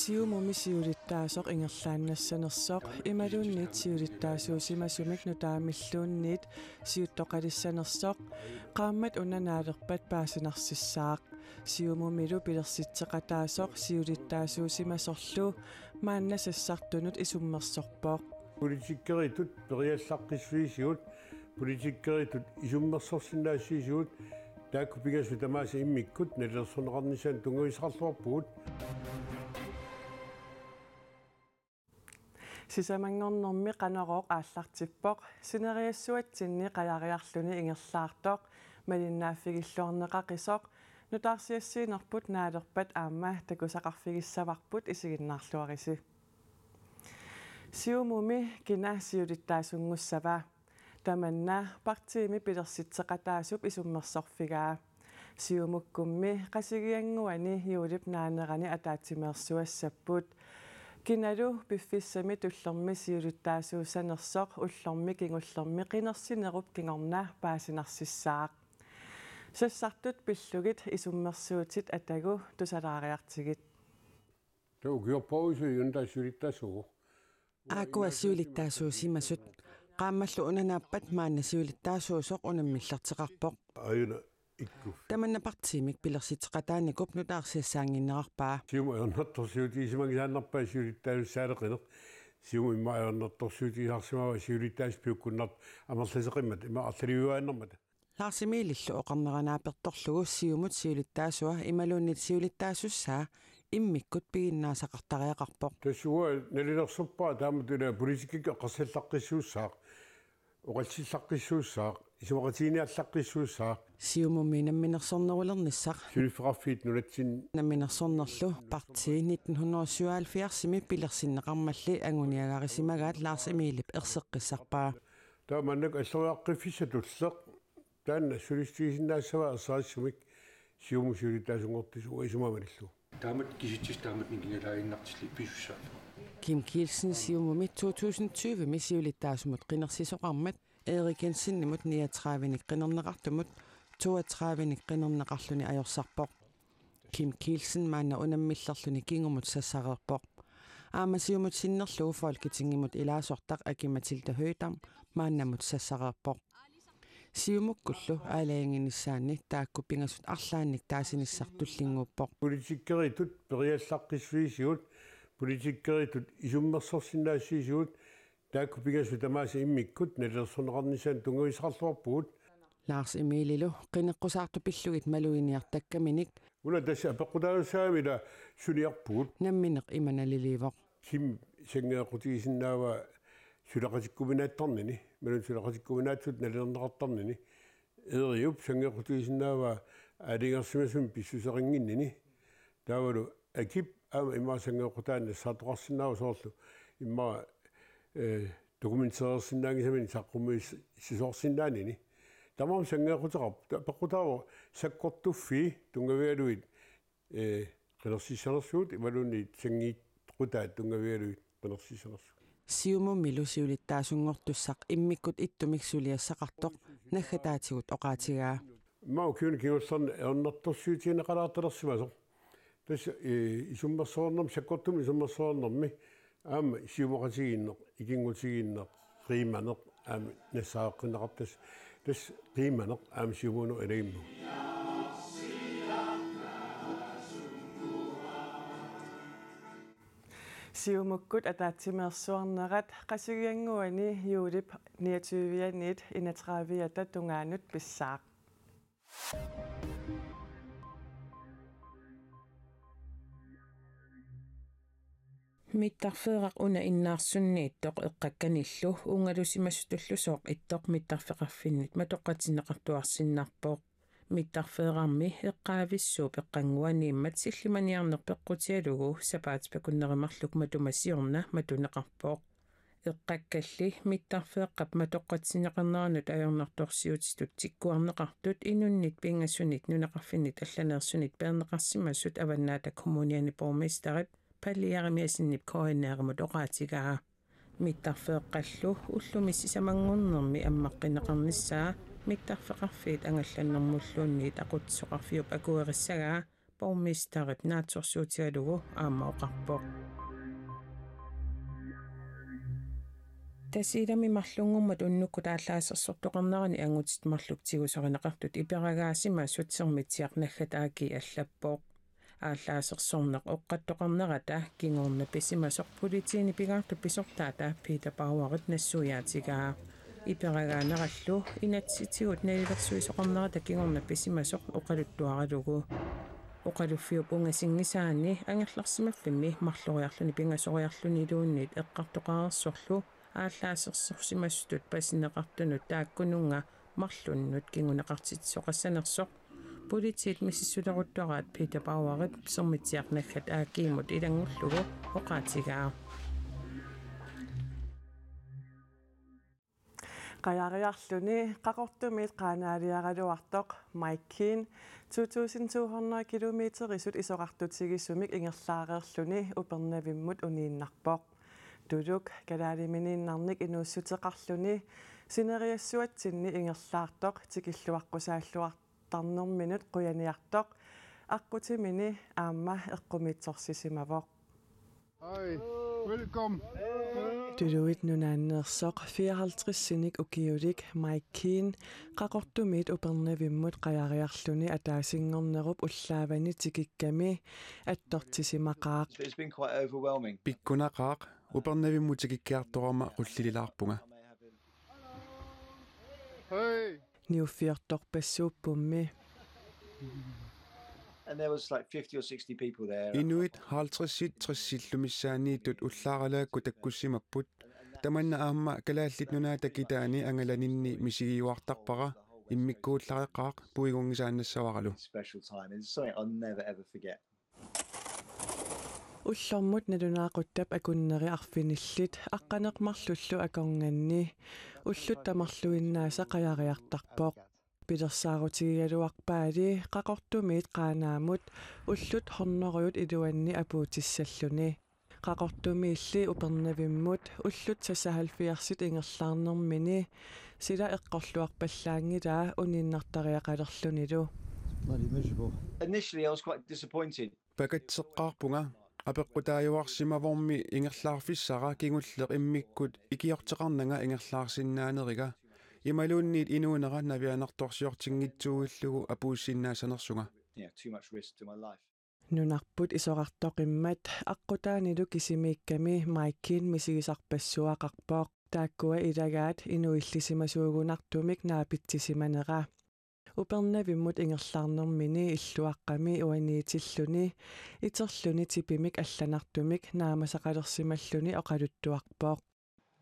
сиумуми сиулиттаасоқ ингерлааннассанерсоқ ималуунниит сиулиттаасуусима сумикну таамиллуунниит сиуттоқалиссанерсоқ қааммат унанаалерпат паасинарсиссаақ сиумумилу пилерситсеқатаасоқ сиулиттаасуусима сорлу маанна сассартунут исуммерсорпоқ политиккеритут периаллаққисвиисигут политиккеритут исуммерсорсинаасиисигут таакупигасу тамааса иммиккут налерсонеқарнисаан тунгуисарлуарпугут сисамангорнэрми канарооқ ааллартиппоқ синериассуатсинни қаяриарлүни ингерлаартоқ малиннааффигиллуарнеқа қисоқ нутаарсиассиинерпут наалерпат аама такусақарфигиссаварпут исигиннаарлуариси сиумуми кина сиулиттаасунгуссава таманна партиими пилерситсеқатаасуп исуммерсорфигаа сиумуккумми қасигиангуани юулип наанерани атаатимеерсуассаппут киналу пиффиссами туллэрми сиулуттаасуусанерсоқ уллэрми кингуллэрми қинерсинеруп кингорна паасинарсиссаақ сассартут пиллугит исуммерсуутит атагу тусалаариартигит туугиорпоусу юнтассулиттасуу акуассуулиттаасуусимасут qaammallu unanaappat maannasiulittaasuusoq unammiillartiqarpoq ayuna таманна партиимик пилерситеқатаани купнутаарсиссаангиннерарпаа сиума ернатторсиути исимагисааннарпаа сиулиттаавссаалеқинеқ сиума имма ернатторсиути харсимава сиулиттаас пиуккуннар амерлисеқиммат има арлиуааннэрмат лаарсимииллу оқарнеранааперторлугу сиумут сиулиттаасуа ималууннит сиулиттаасуссаа иммиккут пигиннаасақартариақарпоқ тассуа налилерсерпаа тааматуна политиккикка қассаллаққиссууссаақ оқалсиллаққиссууссаақ исумақатигиниаллаққиссуусаа сиумумминамминерсорнерулерниссақ сулифеқарфиит нулатсин намминерсорнерлу парти 1977 сими пилерсиннеқармалли агуниагарисимагаат ларс эмилип ерсеққиссарпаа таа маннак аллериаққиффиса туллеқ таанна сулистигисиннаассава асаассумик сиуму сулитаасунгортисуа исумаманиллу таамат киситсис таамат нингиналаагиннартилли писсусаа Kim Kielsen siumumit 2020 misiulittaa sumut qinersissoqarmat Erik Jensen imod 39 qinernaqartumut 32 qinernaqarluni ajorsarpoq Kim Kielsen manna unammillerluni kingumut sassareerpoq аамасиумут синнерлуу фолкитингимут илаасортақ акиматилта høydam мааннамут сассареерпоқ сиумуккуллу аалаангиниссаанни таакку пингасут арлаанник таасиниссартуллингууппоқ политиккеритут периаллаққиссуисигут политиккеритут исуммерсорсинаасиисигут тааккупигасутамаас иммиккут налерсунеқарнисан тунгуисарлуарпугут Lars Emililu qinneqqusartu pillugit maluiniartakkaminik уна тасса апеққутаарусаамила сулиарпугут намминеқ иманалиливоқ ким сангеақутигисиннаава сулақатиккуминааттарнини малун сулақатиккуминаатсут налернеқартарнини эриуп сангеақутигисиннаава алигерсимасум писсусерингиннини таавалу акип аама имаа сангеақутаанна сатуқарсинаава соорлу имаа 에도구민서신당이면작품의시속신단이니담암생각하고바꾸다오색꽃투피동가베르이에그러시셔서스이말로니생이꾸다동가베르이그러시셔서스 сиумум милусиулиттаасунгортуссақ иммиккут иттумиксулиассақартоқ наггатаатигут оқаатигаа мау кюн киуссан эрнэрторсуутинеқалаартэлэрсимасо тас э исуммерсоорнэрми саккортум исуммерсоорнэрми аама сиумоқасигиннеқ икингутигиннеқ қииманеқ аама нассааққиннеқартас тас қииманеқ аама сиумуну илаимму сиумуккут атаатсимерсуарнерат қасугиангуани юулип 29 вианит 31 ата тунгаанут писсаақ миттарфеэрaq уна иннаарсунниит тоқ эққакканиллу унгалусимассутуллусооқ иттоқ миттарфеқарфиннит матоққатинеқартуарсиннарпооқ миттарфеэрарми эққаависсуу пеққангуанииммат силлиманиарнер пеққутиалугу сапаат пекуннеримарлук матумасиорна матунеқарпооқ эққаккалли миттарфеэққап матоққатсинеқарнеранут аёрнартуарсиутитут тиккуарнеқартут инуннит пингассунит нунеқарфиннит алланеерсунит пернеқарсимассут аваннаата коммуниани пормистарит палиаримиасиннип коиннаармут оqaатигара миттарфеэққаллу уллуми сисамангуннэрми аммаққинеқарниссаа миттарфеқарфиит ангалланнэрмуллуунниит ақутсоқарфиуп акуэриссагаа пормистарит наатсорсуутигалугу аамаоқарпоқ тасилами марлунгуммат уннукку тааллаасерсортоқарнарани ангутит марлук тигусоринеқартут иперагаасима сутсермитсиарнаггатааки аллаппоқ аалаасерсорнеқ оққаттоқарнерата кингорна писсимасоқ политиини пигаарту писортаата пита пауарит нассуяатигаа иперагаанераллу инатситигут налилерсуисоқарнерата кингорна писсимасоқ оқалуттуаралугу оқалуффиу пунгасингисаани ангерларсималлимми марлориарлуни пингасориарлуни илууннит эққартоқарерсорлу аалаасерсорсимастут пасинеқартунут тааккунунга марлуннут кингунеқартитсоқассанерсоқ Politiet missisuleruttoraat Peter Bauerit sermitsiarnakkat aakkiimut ilangullugu oqaatigaa qajariarluni qaqortumiit qaanaaliaraluartoq Maikin 2200 km isut isoqartutigissumik ingerlaareerluni upernavimmut uniinnarpoq tuluk kalaalimininarnik inuussuteqarluni sineriassuatsinni ingerlaartoq tikilluaqqusaalluartoq tarnerminut quyaniartoq аққутимини аама эққумитсорсисимавоқ Hej, velkommen. Tuduit nunaannersoq 54 sinik ukiudik Mike ti qaqortumit mi a ataasinngornerup sy'n tikikkami attortisimaqaaq. It's been quite overwhelming. Pikkunaqaaq upernevimmutikikkiartorama qullililaarpunga. Hey! niufiartorpassuuppummi And there was like 50 or 60 people there. Inuit haltrasit trassillumissaaниittut ullaaralaakku takkussimapput tamanna aamma kalaallinunaa takitaani angalaninni misigiuartarpara immikkuullareqqaaq puigungisaannassavaralu. Special time. It's something I'll never ever forget. уллормут налунаақуттап акуннери арфиниллит аққанеқмарлуллу акорнганни уллут тамарлуиннааса қаяриартарпоқ пилерсаарутигигалуарпаали қақортумиит қаанаамут уллут хорнеруют илуанни апуутиссаллуни qaqortumiilli upernavimmut ullut sasahalfiarsit ingerlaarnermini sila eqqorluarpallaangilaa uninnartariaqalerlunilu Initially I was quite disappointed. Bagatseqqaarpunga апеккутаажуарсимаварми ингерлаарфиссара кингуллеқ иммиккут икиортеқарнага ингерлаарсинаанерика ималуунниит инуунера навианарторсиортингитсууиллугу апууссиннаасанерсуга нунарпут исоқартоқиммат аққутаанилу кисимиикками майккин мисигисарпассуақарпоқ тааккуа илагаат инуиллисимасуугунартумик наапитсисиманера bel mwyd yng Nghyllan o'n i i I llw ti ti bimig allan na uperna vimmut ingerlaarnermini illuaqqami uaniitilluni iterluni o allanartumik naamasaqalersimalluni agbog.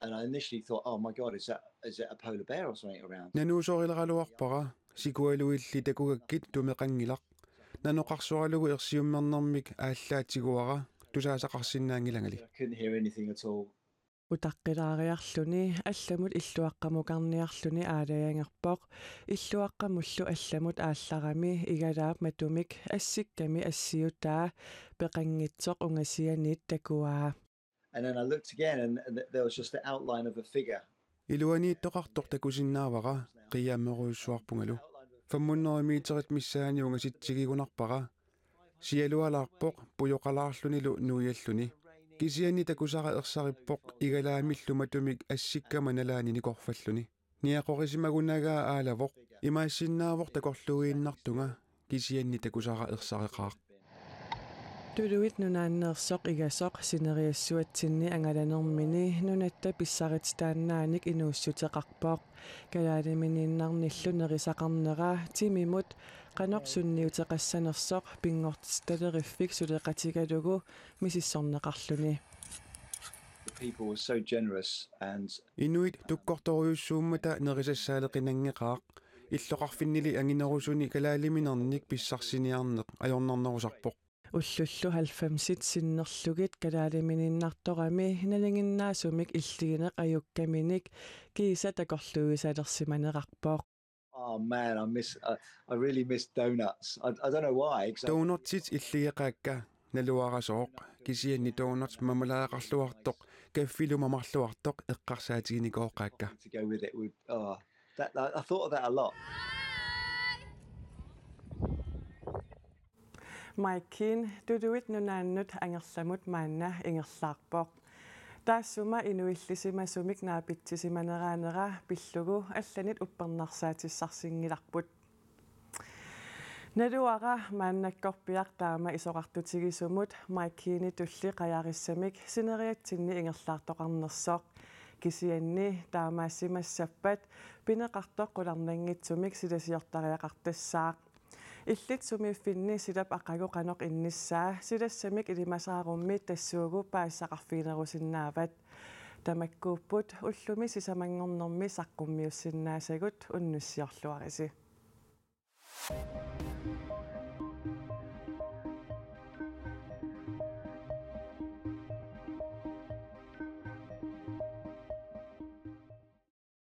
And I initially thought, oh my god, is that is that a polar bear or something around? Nen Nen gael o agbog a. a Si lli gyd o'r allai ti Nanuusorilaluarpara sikualuilli takugakkit tumeqangilaq nanoqarsuaralugu ersiummernermik aallaatiguara tusaasakarsinnaangilangali. I couldn't hear anything at all. утаққилаариарлүни алламут иллуаққамукарниарлүни аалаянgerпоқ иллуаққамуллу алламут аалларами игалаап матумик ассикками ассиутаа пеқангитсоқ унгасианиит такуаа And then I looked again and there was just the outline of a figure. Илуани тоқартор такусиннаавара қияммеруйссуарпунгалу фаммуннери митерит миссаани унгаситсигигунарпара сиалуалаарпоқ пуйоқалаарлунилу нуиаллуни кисиани такусараерсариппоқ игалаамиллуматумик ассиккама налаани никорфаллуни ниақорисимагунагаа аалавоқ имаассиннаавоқ такорлуииннартунга кисианни такусараерсарекаа тулуит нунааннерсоқ игасоқ синериассуатсинни ангаланермини нунатта писсарититааннааник инууссутеқарпоқ калаалимининнарниллу нерисақарнера тимимут канорсунниутеқассанерсоқ пингортсталериффик сулеқатигалугу мисиссорнеқарлуни Инуит туккорторуйуссууммата нерисассаалеқинангеқаақ иллоқарфиннили ангинерусуни калаалиминерник писсарсиниарнеқ аёрнарнерусарпоқ Ullullu halfam sit sin norlugit gadaali minin nartora mi hinalingin naa sumik illiinak ajukka minik giisa da gollu isa dorsi mani rakbor. Oh man, I miss, I really miss donuts. I, don't know why. I... Donuts sit illiinak aga naluara soog gisi enni donuts mamulaa rallu artok gafilu mamallu artok ikkarsaatiinik oog aga. I thought of that a lot. Maikin tutuit nunaannut angerlamut maanna ingerlaarpoq таассума инуиллисима сумик наапитсисиманераанера пиллугу алланит уппернарсаатиссарсингиларпут Надуара мааннаккорпиар таама исоқартутигисумут майкини тулли қаяриссамик синериатсинни ингерлаартоқарнерсоқ кисианни таамаассимассаппат пинеқартоқ қуларнангитсумик силасиортариақартассаақ illit sumi finni sidap akagu kanok innissaa sidassamik ilimasaarummi tassuugu paassaqarfiinerusinnaavat tamakkuupput ullumi sisamangornormi saqqummiussinnaasagut unnussiorluarisi Thank you.